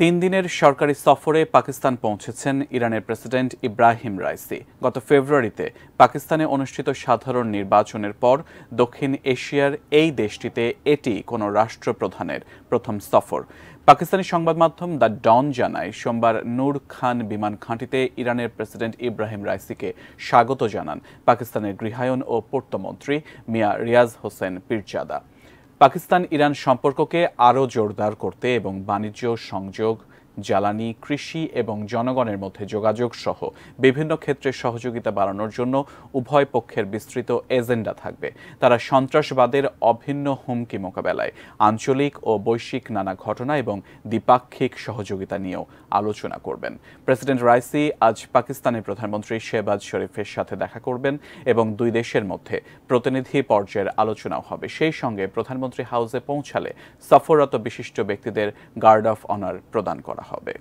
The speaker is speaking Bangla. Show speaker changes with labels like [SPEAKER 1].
[SPEAKER 1] তিন দিনের সরকারি সফরে পাকিস্তান পৌঁছেছেন ইরানের প্রেসিডেন্ট ইব্রাহিম রাইসি গত ফেব্রুয়ারিতে পাকিস্তানে অনুষ্ঠিত সাধারণ নির্বাচনের পর দক্ষিণ এশিয়ার এই দেশটিতে এটি কোনো রাষ্ট্রপ্রধানের প্রথম সফর পাকিস্তানি সংবাদ মাধ্যম দ্য ডন জানায় সোমবার নূর খান বিমান ঘাঁটিতে ইরানের প্রেসিডেন্ট ইব্রাহিম রাইসিকে স্বাগত জানান পাকিস্তানের গৃহায়ন ও পূর্তমন্ত্রী মিয়া রিয়াজ হোসেন পিরজাদা পাকিস্তান ইরান সম্পর্ককে আরও জোরদার করতে এবং বাণিজ্য সংযোগ জ্বালানি কৃষি এবং জনগণের মধ্যে যোগাযোগ সহ বিভিন্ন ক্ষেত্রে সহযোগিতা বাড়ানোর জন্য উভয় পক্ষের বিস্তৃত এজেন্ডা থাকবে তারা সন্ত্রাসবাদের অভিন্ন হুমকি মোকাবেলায় আঞ্চলিক ও বৈশ্বিক নানা ঘটনা এবং দ্বিপাক্ষিক সহযোগিতা নিয়েও আলোচনা করবেন প্রেসিডেন্ট রাইসি আজ পাকিস্তানের প্রধানমন্ত্রী শেহবাজ শরীফের সাথে দেখা করবেন এবং দুই দেশের মধ্যে প্রতিনিধি পর্যায়ের আলোচনাও হবে সেই সঙ্গে প্রধানমন্ত্রী হাউসে পৌঁছালে সফররত বিশিষ্ট ব্যক্তিদের গার্ড অফ অনার প্রদান করা হবে